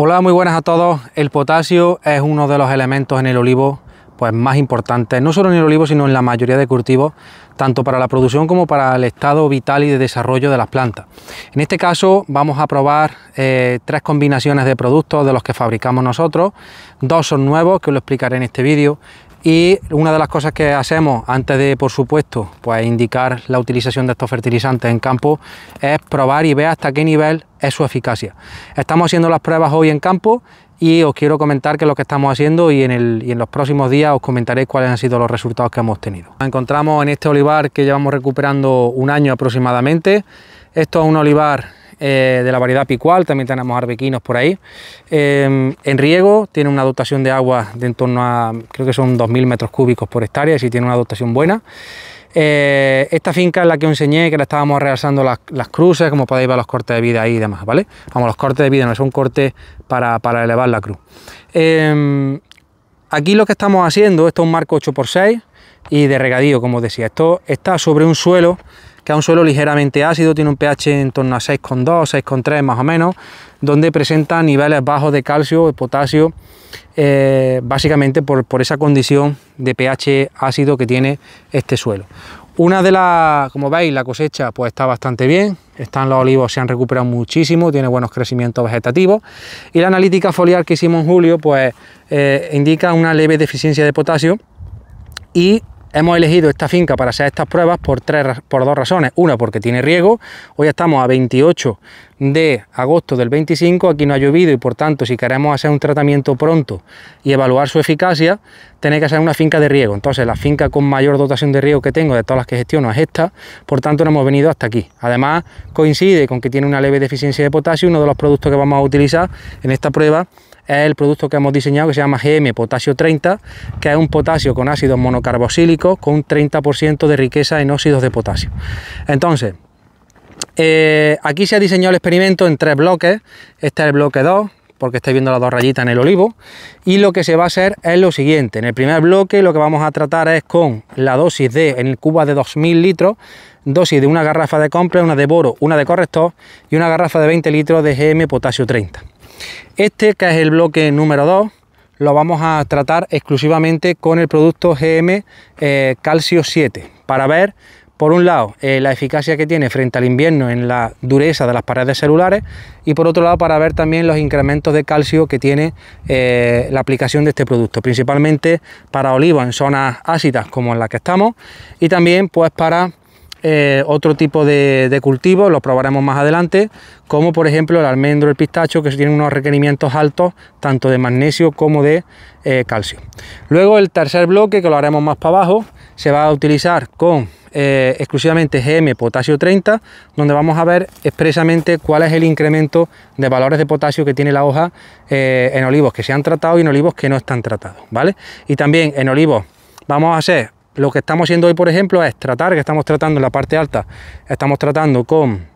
Hola, muy buenas a todos. El potasio es uno de los elementos en el olivo pues más importantes, no solo en el olivo, sino en la mayoría de cultivos, tanto para la producción como para el estado vital y de desarrollo de las plantas. En este caso vamos a probar eh, tres combinaciones de productos de los que fabricamos nosotros. Dos son nuevos, que os lo explicaré en este vídeo, y una de las cosas que hacemos antes de por supuesto pues indicar la utilización de estos fertilizantes en campo es probar y ver hasta qué nivel es su eficacia estamos haciendo las pruebas hoy en campo y os quiero comentar que lo que estamos haciendo y en, en los próximos días os comentaré cuáles han sido los resultados que hemos tenido. Nos encontramos en este olivar que llevamos recuperando un año aproximadamente. Esto es un olivar eh, de la variedad picual, también tenemos arbequinos por ahí. Em, en riego tiene una dotación de agua de en torno a, creo que son 2.000 metros cúbicos por hectárea, si tiene una dotación buena. Eh, esta finca es la que os enseñé, que la estábamos realzando las, cruces, como podéis ver los cortes de vida ahí y demás, ¿vale? Vamos, los cortes de vida no son cortes para, para elevar la cruz. Em, aquí lo que estamos haciendo, esto es un marco 8x6 y de regadío, como os decía, esto está sobre un suelo que es un suelo ligeramente ácido, tiene un pH en torno a 6,2, 6,3 más o menos, donde presenta niveles bajos de calcio y potasio, eh, básicamente por, esa condición de pH ácido que tiene este suelo. Una de las, como veis, la cosecha pues está bastante bien, están los olivos, se han recuperado muchísimo, tiene buenos crecimientos vegetativos y la analítica foliar que hicimos en julio pues eh, indica una leve deficiencia de potasio y Hemos elegido esta finca para hacer estas pruebas por, tres, por dos razones. Una, porque tiene riego. Hoy estamos a 28 de agosto del 25, aquí no ha llovido y por tanto si queremos hacer un tratamiento pronto y evaluar su eficacia, tiene que hacer una finca de riego. Entonces la finca con mayor dotación de riego que tengo de todas las que gestiono es esta, por tanto no hemos venido hasta aquí. Además coincide con que tiene una leve deficiencia de potasio, uno de los productos que vamos a utilizar en esta prueba es el producto que hemos diseñado que se llama GM Potasio 30, que es un potasio con ácidos monocarboxílicos con un 30% de riqueza en óxidos de potasio. Entonces, eh, aquí se ha diseñado el experimento en tres bloques. Este es el bloque 2, porque estáis viendo las dos rayitas en el olivo. Y lo que se va a hacer es lo siguiente. En el primer bloque lo que vamos a tratar es con la dosis de, en cuba de 2.000 litros, dosis de una garrafa de compra, una de boro, una de corrector y una garrafa de 20 litros de GM potasio 30. Este, que es el bloque número 2, lo vamos a tratar exclusivamente con el producto GM eh, Calcio 7 para ver por un lado, eh, la eficacia que tiene frente al invierno en la dureza de las paredes celulares y por otro lado para ver también los incrementos de calcio que tiene eh, la aplicación de este producto, principalmente para olivos en zonas ácidas como en las que estamos y también pues para eh, otro tipo de, de cultivos, lo probaremos más adelante, como por ejemplo el almendro, el pistacho, que tienen unos requerimientos altos tanto de magnesio como de calcio. Luego el tercer bloque, que lo haremos más para abajo, se va a utilizar con eh, exclusivamente GM potasio 30, donde vamos a ver expresamente cuál es el incremento de valores de potasio que tiene la hoja eh, en olivos que se han tratado y en olivos que no están tratados, ¿vale? Y también en olivos vamos a hacer lo que estamos haciendo hoy, por ejemplo, es tratar, que estamos tratando en la parte alta, estamos tratando con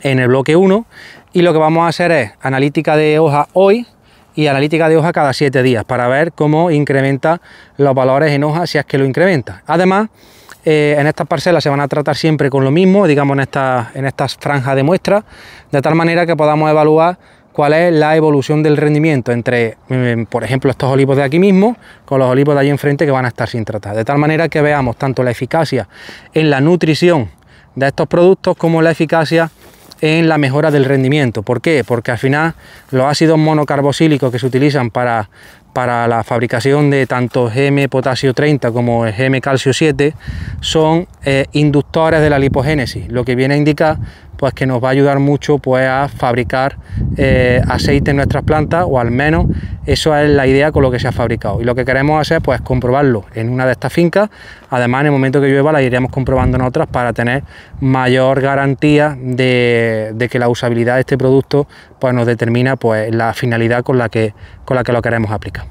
en el bloque 1 y lo que vamos a hacer es analítica de hoja hoy y analítica de hoja cada 7 días para ver cómo incrementa los valores en hoja si es que lo incrementa. Además, eh, en estas parcelas se van a tratar siempre con lo mismo, digamos en, esta, en estas franjas de muestra, de tal manera que podamos evaluar cuál es la evolución del rendimiento entre, eh, por ejemplo, estos olivos de aquí mismo con los olivos de allí enfrente que van a estar sin tratar. De tal manera que veamos tanto la eficacia en la nutrición de estos productos como la eficacia en la mejora del rendimiento. ¿Por qué? Porque al final los ácidos monocarboxílicos que se utilizan para para la fabricación de tanto GM potasio 30 como GM calcio 7 son eh, inductores de la lipogénesis, lo que viene a indicar pues que nos va a ayudar mucho pues, a fabricar eh, aceite en nuestras plantas o al menos eso es la idea con lo que se ha fabricado y lo que queremos hacer pues es comprobarlo en una de estas fincas además en el momento que llueva la iremos comprobando en otras para tener mayor garantía de, de que la usabilidad de este producto pues nos determina pues la finalidad con la que con la que lo queremos aplicar